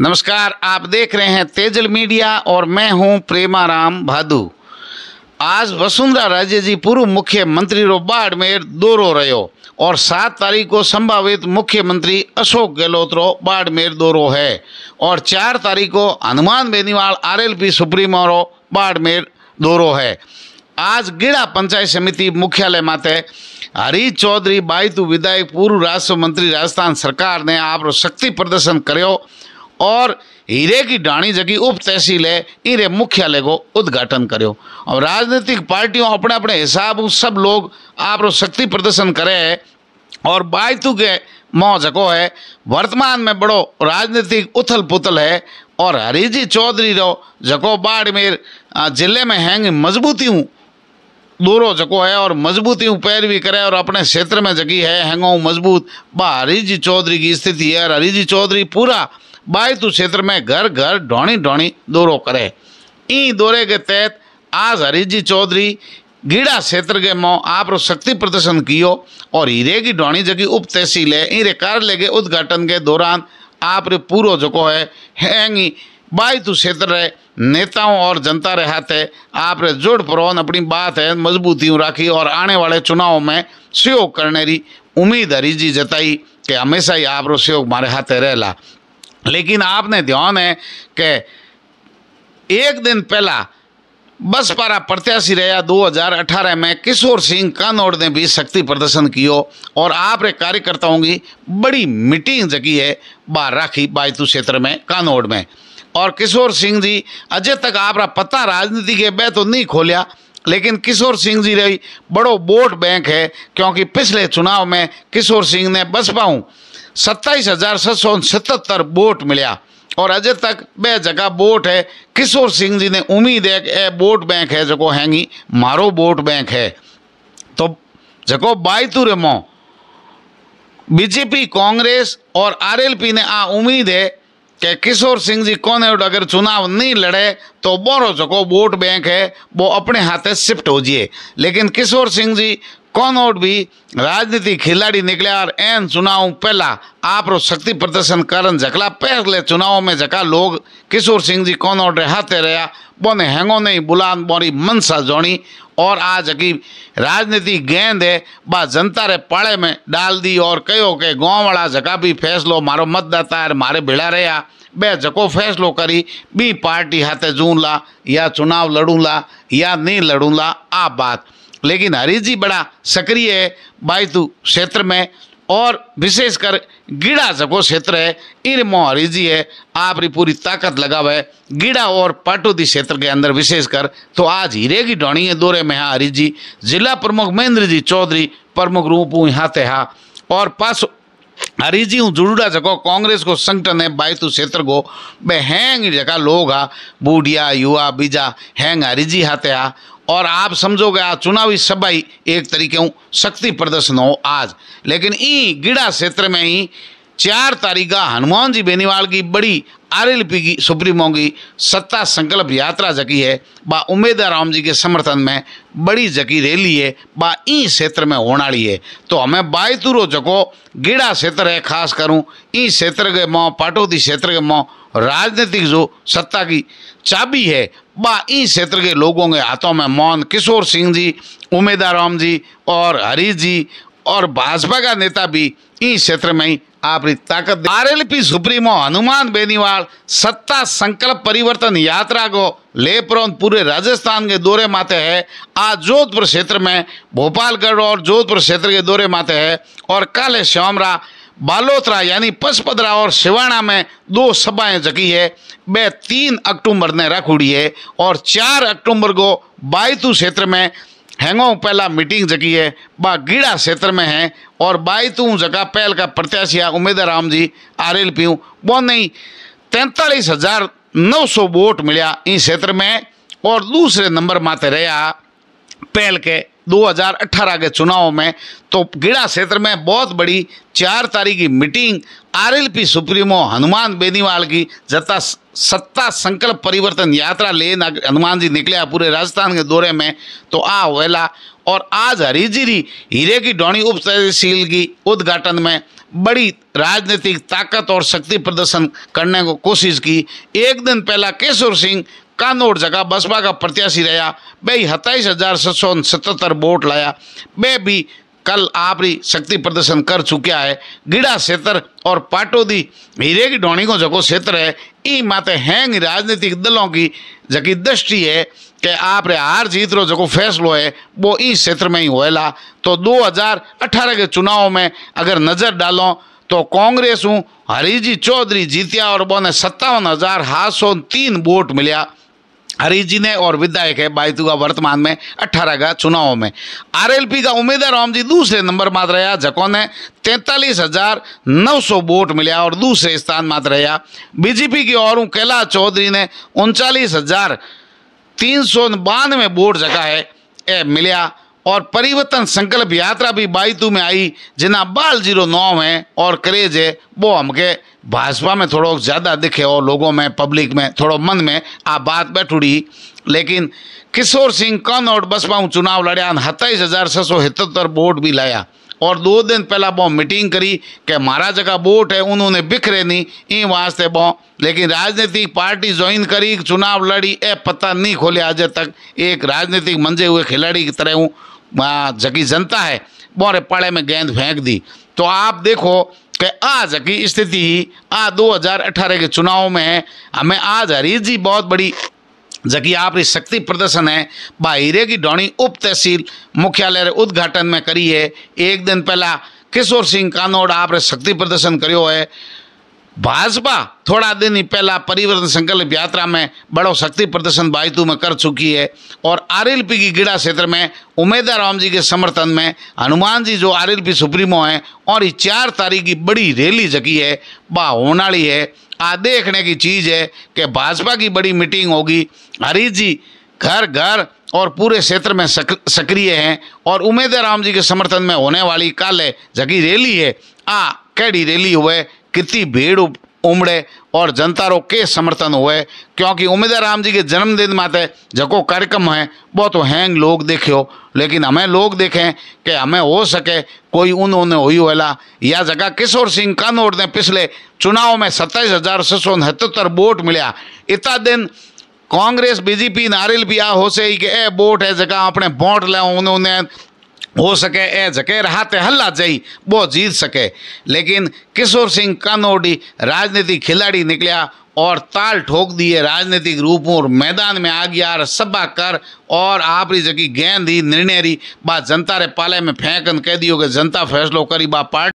नमस्कार आप देख रहे हैं तेजल मीडिया और मैं हूं प्रेमाराम भादु आज वसुंधरा राजे जी पूर्व मुख्यमंत्री रो बाड़मेर दौरो रहो और सात तारीख को संभावित मुख्यमंत्री अशोक गहलोत रो बाड़मेर दौरो है और चार तारीख को हनुमान बेनीवाल आरएलपी सुप्रीमो रो बाड़मेर दौरो है आज गिड़ा पंचायत समिति मुख्यालय माते हरी चौधरी बाईतु विधायक पूर्व राजस्व मंत्री राजस्थान सरकार ने आप शक्ति प्रदर्शन करो और हीरे की डाणी जगी उप तहसील है हीरे मुख्यालय को उद्घाटन करो और राजनीतिक पार्टियों अपने अपने हिसाब सब लोग आप शक्ति प्रदर्शन करे है और बायतु के मोह जको है वर्तमान में बड़ो राजनीतिक उथल पुथल है और हरिजी चौधरी रो जको बाड़मेर जिले में हैंग मजबूती हूँ दूरों जको है और मजबूती पैरवी करे और अपने क्षेत्र में जगी है हैंगो मजबूत बा हरिजी चौधरी की स्थिति है और हरिजी चौधरी पूरा बायतू क्षेत्र में घर घर ढोणी ढोणी दौरो करे ई दौरे के तहत आज जी चौधरी गीड़ा क्षेत्र के मो आप शक्ति प्रदर्शन कियो और हीरे की ढोणी जगी उप तहसील है ईरे कार्यालय के उद्घाटन के दौरान आप रे जो है हैंगी बायतू क्षेत्र रहे नेताओं और जनता रे हाथ है आप रे जोड़ परोन अपनी बात है मजबूती राखी और आने वाले चुनाव में सहयोग करने की उम्मीद जी जताई कि हमेशा ही आप सहयोग मारे हाथ रहला लेकिन आपने ध्यान है कि एक दिन पहला पारा प्रत्याशी रहा 2018 में किशोर सिंह कानोड़ ने भी शक्ति प्रदर्शन कियो और आप रे कार्यकर्ताओं की बड़ी मीटिंग जगी है बार राखी बायतु क्षेत्र में कानोड़ में और किशोर सिंह जी अजय तक आप रा पता राजनीति के बह तो नहीं खोलिया लेकिन किशोर सिंह जी रही बड़ो वोट बैंक है क्योंकि पिछले चुनाव में किशोर सिंह ने बसपाऊँ सत्ताईस हजार सत सौ सतहत्तर वोट मिले और अजय तक बे जगह वोट है किशोर सिंह जी ने उम्मीद है कि ए बैंक है जो हैंगी मारो वोट बैंक है तो जको बायतू मो बीजेपी कांग्रेस और आरएलपी ने आ उम्मीद है कि किशोर सिंह जी कौन है अगर चुनाव नहीं लड़े तो बोरो जो वोट बैंक है वो अपने हाथे शिफ्ट हो जाए लेकिन किशोर सिंह जी और भी राजनीति खिलाड़ी निकले और एन चुनाव पहला आप रो शक्ति प्रदर्शन करन झकला पहले चुनाव में झका लोग किशोर सिंह जी और हाथे रहा बोने हैंगो नहीं बुलान बोरी मनसा जोड़ी और आज की राजनीति गेंद है बा जनता रे पाड़े में डाल दी और कहो के गाँव वाला झका भी फैसलो मारो मतदाता है मारे भिड़ा रहा बे जको फैसलो करी बी पार्टी हाथे जूला या चुनाव लड़ूला या नहीं लड़ूला आ बात लेकिन हरीश जी बड़ा सक्रिय है बायतु क्षेत्र में और विशेषकर गीड़ा जगो क्षेत्र है इरमो हरीश जी है आप पूरी ताकत लगा हुआ है गीड़ा और पाटोदी क्षेत्र के अंदर विशेषकर तो आज हीरे की है दौरे में है हाँ हरीश जी जिला प्रमुख महेंद्र जी चौधरी प्रमुख रूप यहाँ तेहा और पास हरिजी जुड़ा जगह कांग्रेस को संगठन है बायतु क्षेत्र को बे हैंग जका लोग आ हाँ, बूढ़िया युवा बीजा हैंग हरिजी हाथे आ हाँ। और आप समझोगे आज चुनावी सभा एक तरीके शक्ति प्रदर्शन हो आज लेकिन ई गिड़ा क्षेत्र में ही चार तारीख का हनुमान जी बेनीवाल की बड़ी आर एल पी की सुप्रीमो की सत्ता संकल्प यात्रा जकी है बा उम्मेदा राम जी के समर्थन में बड़ी जकी रैली है बा ई क्षेत्र में होने वाली है तो हमें बायतुरो जको गेड़ा क्षेत्र है खास करूँ ई क्षेत्र के माँ पाटोदी क्षेत्र के माँ राजनीतिक जो सत्ता की चाबी है बा ई क्षेत्र के लोगों के हाथों में मौन किशोर सिंह जी उमेदा राम जी और हरीश जी और भाजपा का नेता भी इस क्षेत्र में ही આપણી તાકાત આરએલપી सुप्रीमो हनुमान बेनीवाल सत्ता संकल्प परिवर्तन यात्रा को लेपर और पूरे राजस्थान के दौरे माते है आज जोधपुर क्षेत्र में भोपालगढ़ और जोधपुर क्षेत्र के दौरे माते है और काले श्यामरा बालोत्रा यानी पशपदरा और शिवाणा में दो सभाएं जगी है वे तीन अक्टूबर ने रख उड़ी है और चार अक्टूबर को बायतू क्षेत्र में हैंगो पहला मीटिंग जकी है बा गीड़ा क्षेत्र में है और बाई तू जगह पहल का प्रत्याशी है उम्मीदवार Ram ji R L P वो नहीं तैंतालीस हजार नौ सौ वोट मिले इस क्षेत्र में और दूसरे नंबर माते रहा पहल के 2018 के चुनाव में तो गिड़ा क्षेत्र में बहुत बड़ी चार तारीख की meeting RLP supremo Hanuman Beniwal की जता सत्ता संकल्प परिवर्तन यात्रा ले हनुमान जी निकले पूरे राजस्थान के दौरे में तो आ वेला और आज हरीजिरी हीरे की डोणी उप तहसील की उद्घाटन में बड़ी राजनीतिक ताकत और शक्ति प्रदर्शन करने को कोशिश की एक दिन पहला केशव सिंह बसपा का प्रत्याशी रहा રહ્યા બે हजार सत सौ सतहत्तर वोट लाया बे भी कल आप ही शक्ति प्रदर्शन कर चुका है गिड़ा क्षेत्र और पाटोदी हीरे की डोणी को जगह क्षेत्र है ई माते हैंग राजनीतिक दलों की जकी दृष्टि है कि आप रे हार जीत रो जो फैसलो है वो ई क्षेत्र में ही हो तो 2018 के चुनाव में अगर नज़र डालो तो कांग्रेस हूँ हरिजी चौधरी जीतिया और बोने सत्तावन हज़ार हाथ सौ तीन वोट मिलया हरीश जी ने और विधायक है बायतुगा वर्तमान में अठारह का चुनाव में आरएलपी का उम्मीदवार राम जी दूसरे नंबर मात रहा जको ने तैंतालीस हजार नौ सौ वोट मिला और दूसरे स्थान मात रहा बीजेपी की ओर कैलाश चौधरी ने उनचालीस हजार तीन सौ बानवे वोट जगह है ए मिला और परिवर्तन संकल्प यात्रा भी बाईतू में आई जिना बाल जीरो नौ है और क्रेज है वो हमके भाजपा में थोड़ो ज़्यादा दिखे और लोगों में पब्लिक में थोड़ो मन में आ बात बैठुड़ी लेकिन किशोर सिंह कनौट बसपा चुनाव लड़िया सत्ताईस हज़ार छः सौ इकहत्तर वोट भी लाया और दो दिन पहला बो मीटिंग करी कि मारा जगह वोट है उन्होंने बिखरे नहीं इन वास्ते बो लेकिन राजनीतिक पार्टी ज्वाइन करी चुनाव लड़ी ए पता नहीं खोले आज तक एक राजनीतिक मंजे हुए खिलाड़ी की तरह हूँ हाँ, जकी जनता है बोरे पड़े में गेंद फेंक दी तो आप देखो कि आज की स्थिति आ 2018 के चुनाव में हमें आज हरी जी बहुत बड़ी जबकि आप शक्ति प्रदर्शन है बाहिरे की डोणी उप तहसील मुख्यालय उद्घाटन में करी है एक दिन पहला किशोर सिंह कानोड़ आप शक्ति प्रदर्शन करो है भाजपा थोड़ा दिन ही पहला परिवर्तन संकल्प यात्रा में बड़ो शक्ति प्रदर्शन बायतू में कर चुकी है और पी की गिड़ा क्षेत्र में उमेदा राम जी के समर्थन में हनुमान जी जो पी सुप्रीमो हैं और ये चार तारीख की बड़ी रैली जगी है बा होनाली है आ देखने की चीज़ है कि भाजपा की बड़ी मीटिंग होगी हरीश जी घर घर और पूरे क्षेत्र में सक्रिय हैं और उमेदा राम जी के समर्थन में होने वाली काल जगी जकी रैली है आ कैडी रैली हुए कितनी भीड़ उमड़े और जनता रो के समर्थन हुए क्योंकि उम्मीदवार राम जी के जन्मदिन माते जको कार्यक्रम है बहुत तो हैंग लोग देखियो लेकिन हमें लोग देखें कि हमें हो सके कोई उन उन हुई होला या जगह किशोर सिंह कानोर ने पिछले चुनाव में सत्ताईस हज़ार छह सौ उनहत्तर वोट मिला इतना दिन कांग्रेस बीजेपी नारियल भी आ हो सही कि ए वोट है जगह अपने वोट लाओ उन्होंने हो सके ए झके हाथे हल्ला जाई वो जीत सके लेकिन किशोर सिंह कानोडी राजनीतिक खिलाड़ी निकलिया और ताल ठोक दिए राजनीतिक रूप और मैदान में आ गया और सभा कर और आप जगह गेंद ही निर्णय री बा जनता रे पाले में फेंकन कह दियो कि जनता फैसलो करी बा पार्टी